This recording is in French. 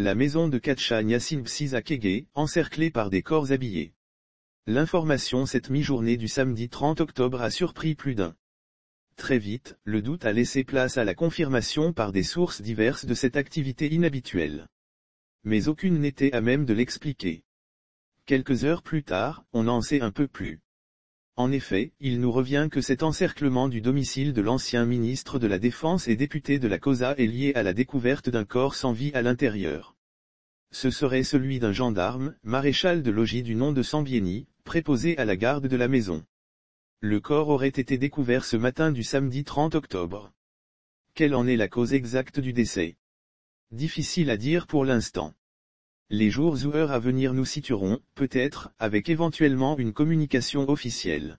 La maison de Katcha à Kegé, encerclée par des corps habillés. L'information cette mi-journée du samedi 30 octobre a surpris plus d'un. Très vite, le doute a laissé place à la confirmation par des sources diverses de cette activité inhabituelle. Mais aucune n'était à même de l'expliquer. Quelques heures plus tard, on en sait un peu plus. En effet, il nous revient que cet encerclement du domicile de l'ancien ministre de la Défense et député de la COSA est lié à la découverte d'un corps sans vie à l'intérieur. Ce serait celui d'un gendarme, maréchal de logis du nom de Sambieni, préposé à la garde de la maison. Le corps aurait été découvert ce matin du samedi 30 octobre. Quelle en est la cause exacte du décès Difficile à dire pour l'instant. Les jours ou heures à venir nous situeront, peut-être, avec éventuellement une communication officielle.